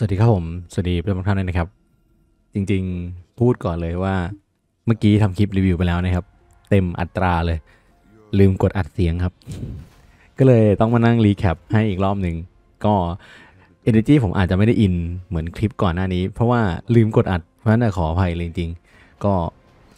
สวัสดีครับผมสวัสดีเพื่อนทุกท่านยนะครับ จริงๆพูดก่อนเลยว่าเมื่อกี้ทำคลิปรีวิวไปแล้วนะครับ เต็มอัตราเลย ลืมกดอัดเสียงครับ ก็เลยต้องมานั่งรีแคปให้อีกรอบหนึ่งก็เอเนจีผมอาจจะไม่ได้อิน เหมือนคลิปก่อนหน้านี้ เพราะว่าลืมกดอัดเพราะฉะนั้นขออภัยจริงๆ ก็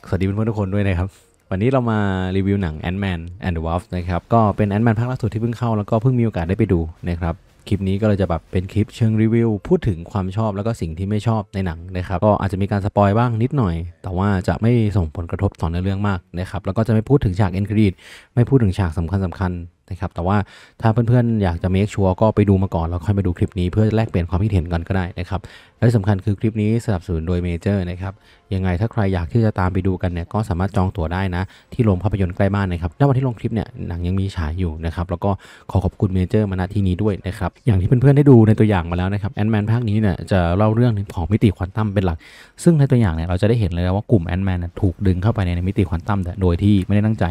สวัสดีเพื่อนๆทุกคนด้วยนะครับ วันนี้เรามารีวิวหนัง Ant-Man and the Wasp นะครับก็เป็น Ant-Man ภาคล่าสุดที่เพิ่งเข้าแล้วก็เพิ่งมีโอกาสได้ไปดูนะครับคลิปนี้ก็เลยจะแบบเป็นคลิปเชิงรีวิวพูดถึงความชอบแล้วก็สิ่งที่ไม่ชอบในหนังนะครับก็อาจจะมีการสปอยบ้างนิดหน่อยแต่ว่าจะไม่ส่งผลกระทบต่อเนื้อเรื่องมากนะครับแล้วก็จะไม่พูดถึงฉากเอ็นครีดไม่พูดถึงฉากสำคัญสำคัญนะครับแต่ว่าถ้าเพื่อนๆ อยากจะเมคชัวร์ก็ไปดูมาก่อนแล้วค่อยมาดูคลิปนี้เพื่อแลกเปลี่ยนความคิดเห็นกันก็ได้นะครับและที่สำคัญคือคลิปนี้สนับสนุนโดยเมเจอร์นะครับยังไงถ้าใครอยากที่จะตามไปดูกันเนี่ยก็สามารถจองตั๋วได้นะ ที่โรงภาพยนตร์ใกล้บ้านนะครับณวันที่ลงคลิปเนี่ยหนังยังมีฉายอยู่นะครับแล้วก็ขอขอบคุณเมเจอร์มาณที่นี้ด้วยนะครับอย่างที่เพื่อนๆได้ดูในตัวอย่างมาแล้วนะครับแอนด์แมนภาคนี้เนี่ยจะเล่าเรื่องของมิติควอนตัมเป็นหลัก ซึ่งในตัวอย่างเนี่ยเราจะได้เห็นเลยว่ากลุ่มแอนด์แมนถูกดึงเข้าไปในมิติควอนตัมโดยที่ไม่ได้ตั้งใจ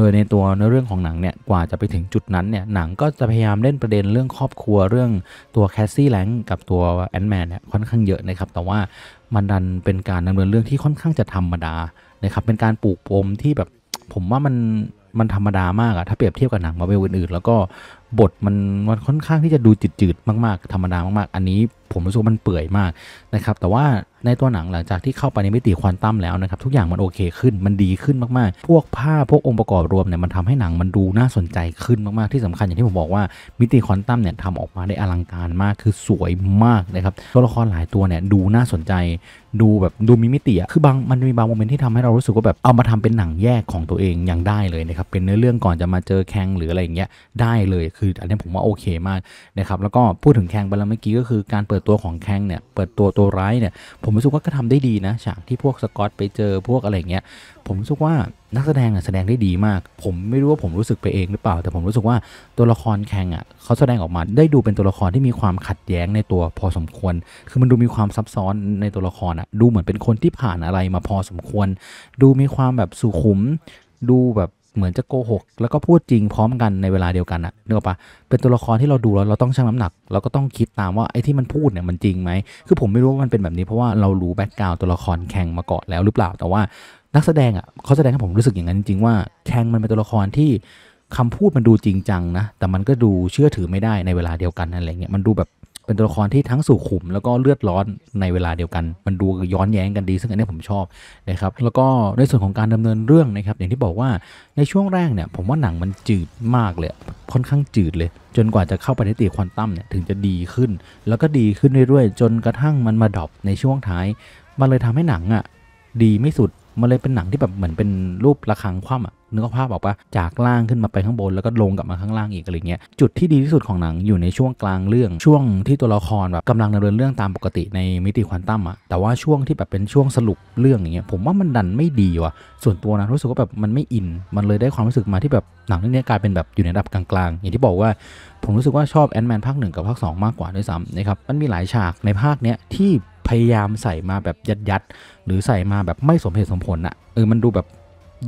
โดยในตัวในเรื่องของหนังเนี่ยกว่าจะไปถึงจุดนั้นเนี่ยหนังก็จะพยายามเล่นประเด็นเรื่องครอบครัวเรื่องตัวแคสซี่แลงกับตัวแอนด์แมนเนี่ยค่อนข้างเยอะนะครับแต่ว่ามันดันเป็นการดำเนินเรื่องที่ค่อนข้างจะธรรมดานะครับเป็นการปลูกปมที่แบบผมว่ามันมันธรรมดามากอะถ้าเปรียบเทียบกับหนังมาเวลอื่น ๆ แล้วก็บทมันมันค่อนข้างที่จะดูจืดๆ มากๆ ธรรมดามากๆ อันนี้ผมรู้สึกมันเปื่อยมากนะครับ แต่ว่าในตัวหนังหลังจากที่เข้าไปในมิติควอนตัมแล้วนะครับทุกอย่างมันโอเคขึ้น มันดีขึ้นมากๆ พวกผ้าพวกองค์ประกอบรวมเนี่ยมันทำให้หนังมันดูน่าสนใจขึ้นมากๆ ที่สำคัญอย่างที่ผมบอกว่ามิติควอนตัมเนี่ยทำออกมาได้อลังการมากคือสวยมากนะครับตัวละครหลายตัวเนี่ยดูน่าสนใจดูแบบดูมีมิติอะคือบางมันมีบางโมเมนต์ที่ทำให้เรารู้สึกว่าแบบเอามาทำเป็นหนังแยกของตัวเองยังได้เลยนะครับเป็นเนื้อเรื่องก่อนจะมาเจอแคงหรืออะไรอย่างเงี้ยได้เลยคืออันนี้ผมว่า โอเคมาก นะครับ แล้วก็พูดถึงแคงไปแล้วเมื่อกี้ก็คือการเปิดตัวของแคงเนี่ย เปิดตัว ตัวร้ายเนี่ย ผมรู้สึกว่าก็ทำได้ดี นะฉากที่พวกสกอตไปเจอพวกอะไรเงี้ยผมรู้สึกว่านักแสดงแสดงได้ดีมาก ผมไม่รู้ว่าผมรู้สึกไปเองหรือเปล่า แต่ผมรู้สึกว่าตัวละครแข่งอ่ะเขาแสดงออกมาได้ดูเป็นตัวละครที่มีความขัดแย้งในตัวพอสมควร คือมันดูมีความซับซ้อนในตัวละครอ่ะดูเหมือนเป็นคนที่ผ่านอะไรมาพอสมควร ดูมีความแบบสุขุม ดูแบบเหมือนจะโกหกแล้วก็พูดจริงพร้อมกันในเวลาเดียวกันอะนึกออกปะเป็นตัวละครที่เราดูแล้วเราต้องชั่งน้ำหนักเราก็ต้องคิดตามว่าไอ้ที่มันพูดเนี่ยมันจริงไหมคือผมไม่รู้ว่ามันเป็นแบบนี้เพราะว่าเรารู้แบ็กกราวตัวละครแข่งมาก่อนแล้วหรือเปล่าแต่ว่านักแสดงอะเขาแสดงให้ผมรู้สึกอย่างนั้นจริงว่าแข่งมันเป็นตัวละครที่คำพูดมันดูจริงจังนะแต่มันก็ดูเชื่อถือไม่ได้ในเวลาเดียวกันอะไรเงี้ยมันดูแบบเป็นตัวละคร ที่ทั้งสุขุมแล้วก็เลือด ร้อนในเวลาเดียวกัน มันดูย้อนแย้งกันดีซึ่งอันนี้ผมชอบนะ ครับ แล้วก็ในส่วนของการดำเนินเรื่องนะ ครับ อย่างที่บอกว่าในช่วงแรกเนี่ย ผมว่าหนังมันจืดมากเลยค่อนข้างจืดเลย จนกว่าจะเข้าไป ในตีควอนตัมเนี่ยถึงจะดีขึ้น แล้วก็ดีขึ้นเรื่อยๆ จนกระทั่งมันมาดรอปในช่วงท้าย มันเลยทำให้หนังอะ่ะดีไม่สุดมันเลยเป็นหนังที่แบบเหมือนเป็นรูประฆังคว่ำอ่ะนึกภาพออกปะจากล่างขึ้นมาไปข้างบนแล้วก็ลงกลับมาข้างล่างอีกอะไรเงี้ยจุดที่ดีที่สุดของหนังอยู่ในช่วงกลางเรื่อง ช่วงที่ตัวละครแบบกำลังดำเนินเรื่องตามปกติในมิติควอนตัมอะแต่ว่าช่วงที่แบบเป็นช่วงสรุปเรื่องอย่างเงี้ยผมว่ามันดันไม่ดีว่ะส่วนตัวนะรู้สึกว่าแบบมันไม่อิน มันเลยได้ความรู้สึกมาที่แบบหนังเรื่องนี้กลายเป็นแบบอยู่ในระดับกลางๆ อย่างที่บอกว่าผมรู้สึกว่าชอบแอนด์แมนภาคหนึ่งกับภาคสองมากกว่าด้วยซ้ำนะครับมันมีหลายฉากในภาคเนี้ยที่พยายามใส่มาแบบยัดยัดหรือใส่มาแบบไม่สมเหตุสมผลอะเออมันดูแบบ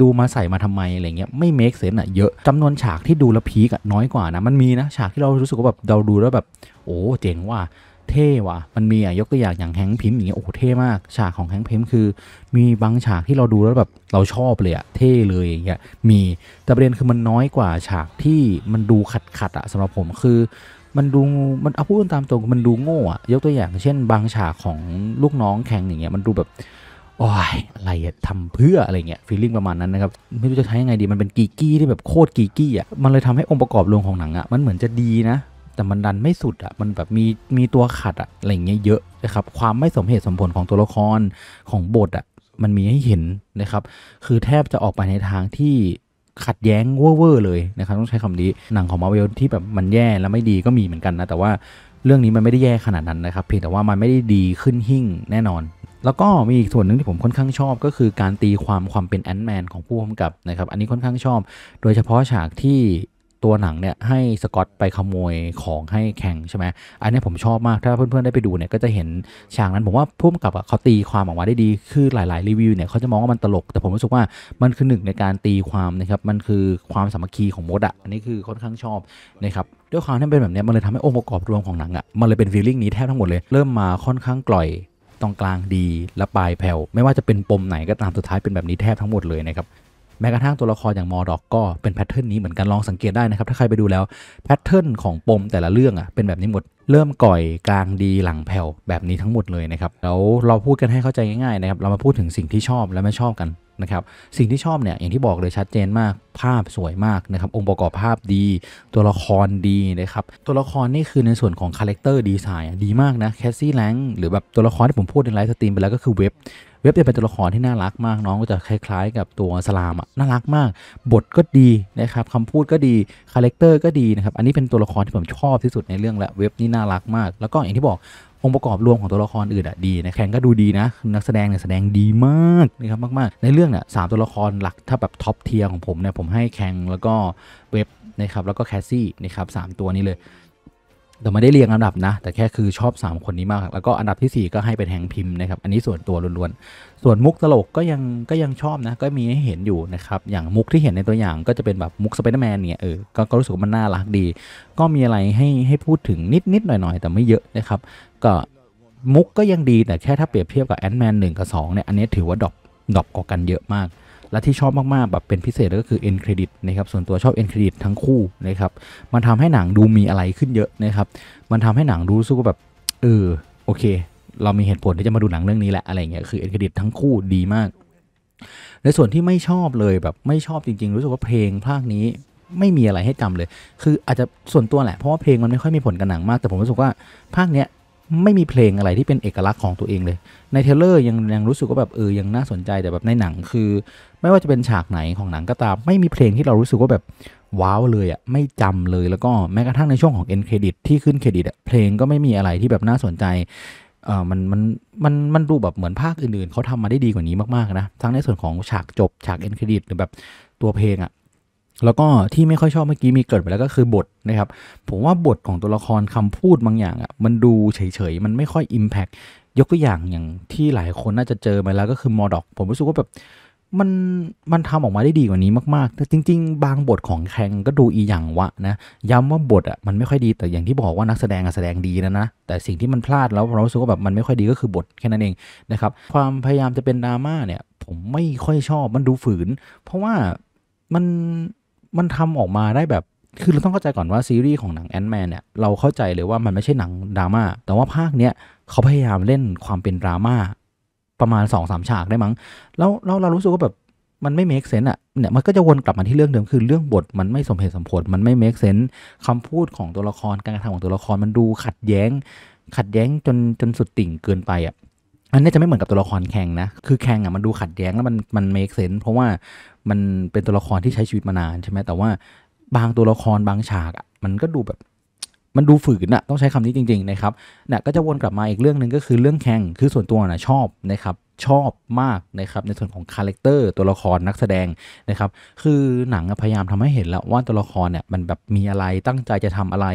ดูมาใส่มาทำไมอะไรเงี้ยไม่เมคเซนอ่ะเยอะจำนวนฉากที่ดูแล้วพีกอ่ะน้อยกว่านะมันมีนะฉากที่เรารู้สึกว่าแบบเราดูแล้วแบบ โอ้เจ๋งว่ะเท่ว่ะ มันมีอ่ะยกตัวอย่างอย่างแฮงพิมพ์อย่างเงี้ยโอ้เท่มาก ฉากของแฮงพิมพ์คือ มีบางฉากที่เราดูแล้วแบบเราชอบเลยอ่ะเท่เลยอย่างเงี้ยมีแต่ประเด็นคือมันน้อยกว่าฉากที่มันดูขัดขัดอ่ะสำหรับผมคือ มันดูมันเอาพูดตามตรงมันดูโง่อะยกตัวอย่างเช่นบางฉากของลูกน้องแข่งอย่างเงี้ยมันดูแบบโอ้ยอะไรทำเพื่ออะไรเงี้ยฟีลลิ่งประมาณนั้นนะครับไม่รู้จะใช้ยังไงดีมันเป็นกีกี้ที่แบบโคตรกีกี้อ่ะมันเลยทำให้องค์ประกอบรวมของหนังอ่ะมันเหมือนจะดีนะ แต่มันดันไม่สุดอ่ะมันแบบมีมีตัวขัดอ่ะอะไรเงี้ยเยอะนะครับความไม่สมเหตุสมผลของตัวละครของบทอ่ะมันมีให้เห็นนะครับ คือแทบจะออกไปในทางที่ขัดแย้งเว่อร์เลยนะครับต้องใช้คำนี้หนังของมาเวลที่แบบมันแย่แล้วไม่ดีก็มีเหมือนกันนะแต่ว่าเรื่องนี้มันไม่ได้แย่ขนาดนั้นนะครับเพียงแต่ว่ามันไม่ได้ดีขึ้นหิ่งแน่นอนแล้วก็มีอีกส่วนหนึ่งที่ผมค่อนข้างชอบก็คือการตีความความเป็นแอนด์แมนของผู้กำกับนะครับ อันนี้ค่อนข้างชอบ โดยเฉพาะฉากที่ตัวหนังเนี่ยให้สกอตไปขโมยของให้แข่งใช่ไหมอันนี้ผมชอบมากถ้าเพื่อนๆได้ไปดูเนี่ยก็จะเห็นฉากนั้นผมว่าพุ่มกับเขาตีความออกมาได้ดีคือหลายๆรีวิวเนี่ยเขาจะมองว่ามันตลกแต่ผมรู้สึกว่ามันคือหนึ่งในการตีความนะครับมันคือความสามัคคีของมดอ่ะอันนี้คือค่อนข้างชอบนะครับด้วยความที่เป็นแบบนี้มันเลยทำให้องค์ประกอบรวมของหนังอะ่ะมันเลยเป็นฟีลลิ่งนี้แทบทั้งหมดเลยเริ่มมาค่อนข้างกล่อยตรงกลางดีและปลายแผ่วไม่ว่าจะเป็นปมไหนก็ตามสุดท้ายเป็นแบบนี้แทบทั้งหมดเลยนะครับแม้กระทั่งตัวละครอย่างมอ ดอก ก็เป็นแพทเทิร์นนี้เหมือนกันลองสังเกตได้นะครับถ้าใครไปดูแล้วแพทเทิร์นของปมแต่ละเรื่องอ่ะเป็นแบบนี้หมด เริ่มก่อยกลางดีหลังแผ่วแบบนี้ทั้งหมดเลยนะครับแล้วเราพูดกันให้เข้าใจง่ายๆนะครับเรามาพูดถึงสิ่งที่ชอบและไม่ชอบกันนะครับสิ่งที่ชอบเนี่ยอย่างที่บอกเลยชัดเจนมากภาพสวยมากนะครับ องค์ประกอบภาพดี ตัวละครดีนะครับ ตัวละครนี่คือในส่วนของคาแรคเตอร์ดีไซน์ดีมากนะ แคสซี่แลงหรือแบบตัวละครที่ผมพูดในไลฟ์สตรีมไปแล้วก็คือเว็บเว็บจะเป็นตัวละครที่น่ารักมากน้องก็จะคล้าย ๆ กับตัวสลามอะน่ารักมาก บทก็ดีนะครับคำพูดก็ดีคาแรคเตอร์ก็ดีนะครับ อันนี้เป็นตัวละครที่ผมชอบที่สุดในเรื่องและเว็บนี่น่ารักมาก แล้วก็อย่างที่บอกองค์ประกอบรวมของตัว ละครอื่นอะดีนะแข่งก็ดูดีนะ นักแสดงเนี่ยแสดงดีมากนะครับมาก ๆ ในเรื่องเนี่ยสามตัวละครหลัก ถ้าแบบท็อปเทียร์ของผมเนี่ยผมให้แข่งแล้วก็เว็บนะครับแล้วก็แคสซี่นะครับสามตัวนี้เลยแต่ไม่ได้เรียงลำดับนะแต่แค่คือชอบ 3 คนนี้มาก แล้วก็อันดับที่ 4 ก็ให้เป็นแฮงพิมพ์นะครับอันนี้ส่วนตัวล้วนๆส่วนมุกตลกก็ยังก็ยังชอบนะก็มีให้เห็นอยู่นะครับอย่างมุกที่เห็นในตัวอย่างก็จะเป็นแบบมุกสไปเดอร์แมนเนี่ยเออก็ก็รู้สึกมันน่ารักดีก็มีอะไรให้ให้พูดถึงนิดๆหน่อยๆ แต่ไม่เยอะนะครับ ก็มุกก็ยังดีแต่แค่ถ้าเปรียบเทียบกับแอนด์แมนหนึ่งกับ2เนี่ยอันนี้ถือว่าดรอปดรอปกว่ากันเยอะมากและที่ชอบมากๆแบบเป็นพิเศษก็คืออ็นเครดิตนะครับส่วนตัวชอบอ็นเครดิตทั้งคู่นะครับมันทำให้หนังดูมีอะไรขึ้นเยอะนะครับมันทำให้หนังรู้สึกว่าแบบเออโอเค เรามีเหตุผลที่จะมาดูหนังเรื่องนี้แหละอะไรเงี้ยคืออ็นเครดิตทั้งคู่ดีมากในส่วนที่ไม่ชอบเลยแบบไม่ชอบจริง ๆ รู้สึกว่าเพลงภาคนี้ ไม่มีอะไรให้จำเลย คืออาจจะส่วนตัวแหละเพราะว่าเพลงมันไม่ค่อยมีผลกับหนังมาก แต่ผมรู้สึกว่าภาคเนี้ยไม่มีเพลงอะไรที่เป็นเอกลักษณ์ของตัวเองเลย ในเทเลอร์ยังยังรู้สึกว่าแบบเออยังน่าสนใจแต่แบบในหนังคือ ไม่ว่าจะเป็นฉากไหนของหนังก็ตามไม่มีเพลงที่เรารู้สึกว่าแบบว้าวเลยอะ่ะไม่จำเลยแล้วก็แม้กระทั่งในช่วงของเอ็นเครดิตที่ขึ้นเครดิตอะ่ะเพลงก็ไม่มีอะไรที่แบบน่าสนใจเออมันมันมันมันดูแบบเหมือนภาคอื่น ๆ เขาทำมาได้ดีกว่านี้มากๆนะทั้งในส่วนของฉากจบฉากเอ็นเครดิตหรือแบบตัวเพลงอะ่ะแล้วก็ที่ไม่ค่อยชอบเมื่อกี้มีเกิดไปแล้วก็คือบทนะครับ ผมว่าบทของตัวละครคำพูดบางอย่างอะ่ะมันดูเฉยๆมันไม่ค่อย Impact ยกตัวอย่างอย่างที่หลายคนน่าจะเจอมาแล้วก็คือมอดอก ผมรู้สึกว่าแบบมันมันทำออกมาได้ดีกว่านี้มากๆแต่จริง ๆ บางบทของแคงก็ดูอีอย่างวะนะย้ำว่าบทอ่ะมันไม่ค่อยดีแต่อย่างที่บอกว่านักแสดงแสดงดีนะนะ แต่สิ่งที่มันพลาดแล้วเราสึกว่าแบบมันไม่ค่อยดีก็คือบทแค่นั้นเองนะครับความพยายามจะเป็นดราม่าเนี่ย ผมไม่ค่อยชอบมันดูฝืน เพราะว่ามันมันทำออกมาได้แบบ คือเราต้องเข้าใจก่อนว่าซีรีส์ของหนังแอนด์แมนเนี่ย เราเข้าใจเลยว่ามันไม่ใช่หนังดราม่า แต่ว่าภาคเนี้ย เขาพยายามเล่นความเป็นดราม่าประมาณ2อสามฉากได้มั้ง แล้วเราเรารู้สึกว่าแบบมันไม่เมคเซน n ์อ่ะ เนี่ย มันก็จะวนกลับมาที่เรื่องเดิม คือเรื่องบท มันไม่สมเหตุสมผล มันไม่เมคเซน n ์คำพูดของตัวละครการกระทำของตัวละครมันดูขัดแย้ง ขัดแย้งจนจนสุดติ่งเกินไปอ่ะอันนี้จะไม่เหมือนกับตัวละครแข่งนะ คือแข่งอ่ะมันดูขัดแย้งแล้วมันมันเมคเซน เพราะว่ามันเป็นตัวละครที่ใช้ชีวิตมานาน ใช่ไหมแต่ว่า บางตัวละครบางฉากอ่ะมันก็ดูแบบมันดูฝืนอะต้องใช้คำนี้จริง ๆนะครับเนี่ยก็จะวนกลับมาอีกเรื่องหนึ่งก็คือเรื่องแข่งคือส่วนตัวนะชอบนะครับชอบมากนะครับในส่วนของคาแรคเตอร์ตัวละครนักแสดงนะครับ คือหนังพยายามทำให้เห็นแล้วว่าตัวละครเนี่ยมันแบบมีอะไรตั้งใจจะทำอะไร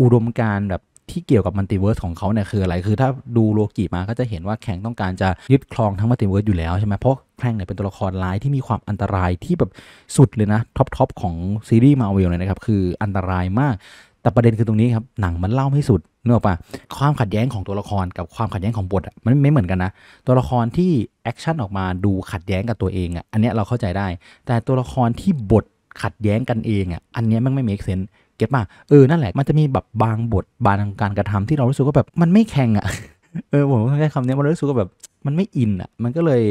อุดมการแบบที่เกี่ยวกับมัลติเวิร์สของเขาเนี่ย คืออะไรคือถ้าดูโลกิมาก็จะเห็นว่าแข่งต้องการจะยึดครองทั้งมัลติเวิร์สอยู่แล้วใช่ไหมเพราะแข่งเนี่ยเป็นตัวละครร้ายที่มีความอันตรายที่แบบสุดเลยนะ ท็อปทอปของซีรีส์มาเิลเลยนะครับ คืออันตรายมาก แต่ประเด็นคือตรงนี้ครับ หนังมันเล่าไม่สุดนึกออกปะความขัดแย้งของตัวละครกับความขัดแย้งของบทมันไม่เหมือนกันนะตัวละครที่แอคชั่นออกมาดูขัดแย้งกับตัวเองอ่ะอันนี้เราเข้าใจได้ แต่ตัวละครที่บทขัดแย้งกันเองอ่ะอันนี้มันไม่เมคเซนเก็ตป่ะเออนั่นแหละมันจะมีแบบบางบทบางการกระทำที่เรารู้สึกว่าแบบมันไม่แข่งอะ่ะเออผมใช้คำนี้มันรู้สึกว่าแบบ มันไม่อินอะ่ะมันก็เลย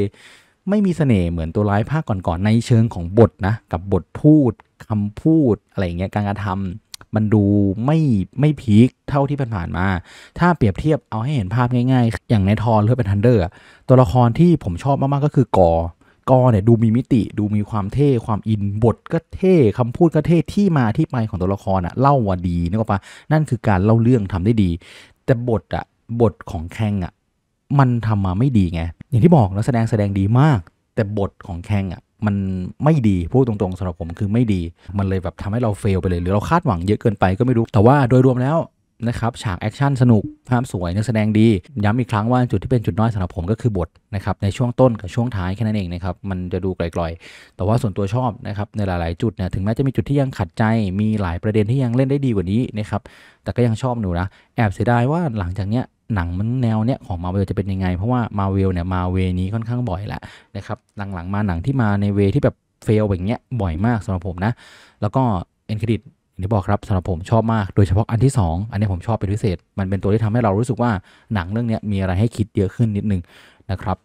ไม่มีเสน่ห์เหมือนตัวร้ายภาคก่อนๆในเชิงของบทนะ กับบทพูดคำพูดอะไรเงี้ยการกระทำมันดูไม่ไม่พีคเท่าที่ผ่านมา ถ้าเปรียบเทียบเอาให้เห็นภาพง่าย ๆ อย่างในทอร์เลือเป็นทันเดอร์ตัวละครที่ผมชอบมาก ๆ ก็คือกอกอเนี่ยดูมีมิติดูมีความเท่ความอินบทก็เท่คำพูดก็เท่ที่มาที่ไปของตัวละครอะ่ะเล่าว่าดีนึกออกปะนั่นคือการเล่าเรื่องทำได้ดี แต่บทอะ่ะบทของแข้งอะ่ะมันทำมาไม่ดีไงอย่างที่บอกแล้วแสดงแสดงดีมาก แต่บทของแข้งอ่ะมันไม่ดีพูดตรงๆสำหรับผมคือไม่ดี มันเลยแบบทำให้เราเฟลไปเลยหรือเราคาดหวังเยอะเกินไปก็ไม่รู้ แต่ว่าโดยรวมแล้วนะครับ ฉากแอคชั่นสนุกภาพสวยนักแสดงดี ย้ำอีกครั้งว่าจุดที่เป็นจุดน้อยสำหรับผมก็คือบทนะครับในช่วงต้นกับช่วงท้าย แค่นั้นเองนะครับ มันจะดูไกลอๆแต่ว่าส่วนตัวชอบนะครับในหลายๆ จุดเนี่ยถึงแม้จะมีจุดที่ยังขัดใจมีหลายประเด็นที่ยังเล่นได้ดีกว่านี้นะครับแต่ก็ยังชอบหนูนะ แอบเสียดายว่าหลังจากเนี้ยหนังมันแนวเนี้ยของมาเวลจะเป็นยังไงเพราะว่ามาเวลเนี่ยมาเวนี้ค่อนข้างบ่อยแหละนะครับหลัง ๆ มาหนังที่มาในเวที่แบบเฟลแบบเงี้ยบ่อยมากสำหรับผมนะแล้วก็เอ็นเครดิตนางที่บอกครับสำหรับผมชอบมากโดยเฉพาะอันที่2อันนี้ผมชอบเป็นพิเศษมันเป็นตัวที่ทำให้เรารู้สึกว่าหนังเรื่องนี้มีอะไรให้คิดเยอะขึ้นนิดนึงนะครับ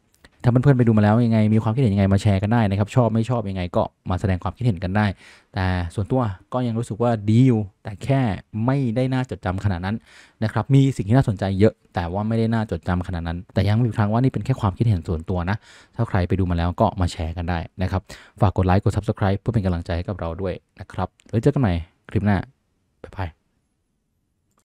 ถ้าเพื่อนๆไปดูมาแล้วยังไงมีความคิดเห็นยังไงมาแชร์กันได้นะครับชอบไม่ชอบยังไงก็มาแสดงความคิดเห็นกันได้ แต่ส่วนตัวก็ยังรู้สึกว่าดีอยู่แต่แค่ไม่ได้น่าจดจำขนาดนั้นนะครับมีสิ่งที่น่าสนใจเยอะแต่ว่าไม่ได้น่าจดจำขนาดนั้น แต่ยังมีครั้งว่านี่เป็นแค่ความคิดเห็นส่วนตัวนะถ้าใครไปดูมาแล้วก็มาแชร์กันได้นะครับฝากกดไลค์กด subscribe เพื่อเป็นกำลังใจให้กับเราด้วยนะครับแล้วเจอกันใหม่คลิปหน้าบ๊ายบาย